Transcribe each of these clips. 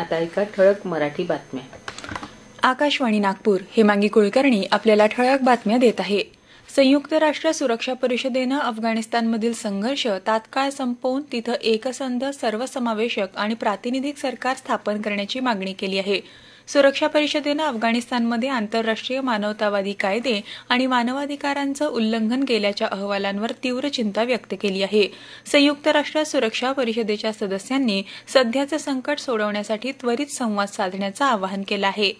आता ऐका ठळक मराठी बातम्या आकाशवाणी नागपूर हेमांगी कुलकर्णी आपल्याला ठळक बातम्या देत आहे संयुक्त राष्ट्र सुरक्षा परिषदेनं अफगाणिस्तानमधील संघर्ष तात्काळ संपवून तिथं एकसंध सर्वसमावेशक आणि प्रातिनिधिक सरकार स्थापन करण्याची मागणी केली आहे सुरक्षा परिषदेनं अफगाणिस्तानमध्ये आंतरराष्ट्रीय मानवतावादी कायदे आणि मानवाधिकारांचं उल्लंघन केल्याच्या अहवालांवर तीव्र चिंता व्यक्त केली आहे संयुक्त राष्ट्र सुरक्षा परिषदेच्या सदस्यांनी सध्याचं संकट सोडवण्यासाठी त्वरित संवाद साधण्याचं आवाहन केलं आहे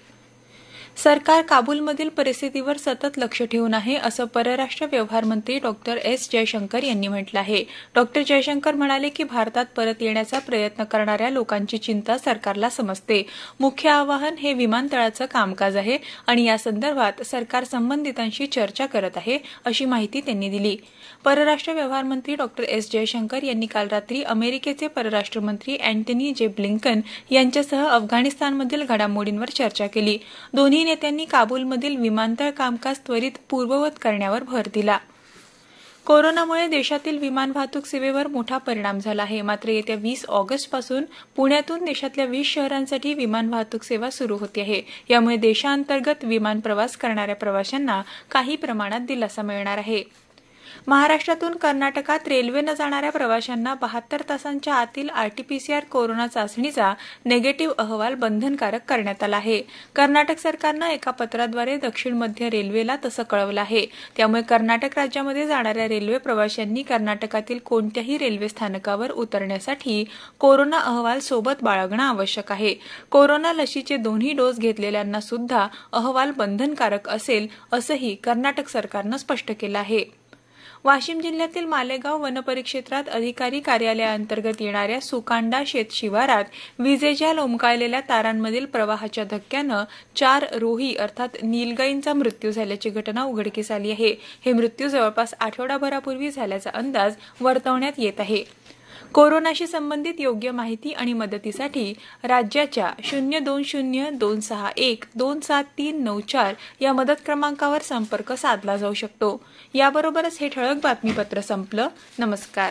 सरकार काबूलमधील परिस्थितीवर सतत लक्ष ठेवून आहे असं परराष्ट्र व्यवहार मंत्री डॉक्टर एस जयशंकर यांनी म्हटलं आहे डॉक्टर जयशंकर म्हणाले की भारतात परत येण्याचा प्रयत्न करणाऱ्या लोकांची चिंता सरकारला समजते मुख्य आवाहन हे विमानतळाचं कामकाज आहे आणि या संदर्भात सरकार संबंधितांशी चर्चा करत आहे अशी माहिती त्यांनी दिली परराष्ट्र व्यवहार मंत्री डॉक्टर एस जयशंकर यांनी काल रात्री अमेरिकेचे परराष्ट्र मंत्री अँटनी जे ब्लिंकन यांच्यासह अफगाणिस्तानमधील घडामोडींवर चर्चा केली दोन्ही दोन्ही नेत्यांनी काबूलमधील विमानतळ कामकाज त्वरित पूर्ववत करण्यावर भर दिला कोरोनामुळे देशातील विमान वाहतूक सेवेवर मोठा परिणाम झाला आहे मात्र येत्या वीस ऑगस्टपासून पुण्यातून देशातल्या वीस शहरांसाठी विमान वाहतूक सेवा सुरू होती आहे यामुळे देशांतर्गत विमान प्रवास करणाऱ्या प्रवाशांना काही प्रमाणात दिलासा मिळणार आहे महाराष्ट्रातून कर्नाटकात रेल्वेनं जाणाऱ्या प्रवाशांना बहात्तर तासांच्या आतील आरटीपीसीआर कोरोना चाचणीचा निगेटिव्ह अहवाल बंधनकारक करण्यात आला आहे कर्नाटक सरकारनं एका पत्राद्वारे दक्षिण मध्य रेल्वेला तसं कळवलं आहे त्यामुळे कर्नाटक राज्यामध्ये जाणाऱ्या रेल्वे प्रवाशांनी कर्नाटकातील कोणत्याही रेल्वे स्थानकावर उतरण्यासाठी कोरोना अहवाल सोबत बाळगणं आवश्यक आहे कोरोना लशीचे दोन्ही डोस घेतलेल्यांना सुद्धा अहवाल बंधनकारक असेल असंही कर्नाटक सरकारनं स्पष्ट केलं आहे वाशिम जिल्ह्यातील मालेगाव वनपरिक्षेत्रात अधिकारी कार्यालयाअंतर्गत येणाऱ्या सुकांडा शेत शिवारात विजेच्या लोंबकाळलेल्या तारांमधील प्रवाहाच्या धक्क्यानं चार रोही अर्थात नीलगाईंचा मृत्यू झाल्याची घटना उघडकीस आली आहे हे मृत्यू जवळपास आठवडाभरापूर्वी झाल्याचा अंदाज वर्तवण्यात येत आहे कोरोनाशी संबंधित योग्य माहिती आणि मदतीसाठी राज्याच्या शून्य दोन शून्य दोन सहा एक दोन सात तीन नऊ चार या मदत क्रमांकावर संपर्क साधला जाऊ शकतो याबरोबरच हे ठळक बातमीपत्र संपलं नमस्कार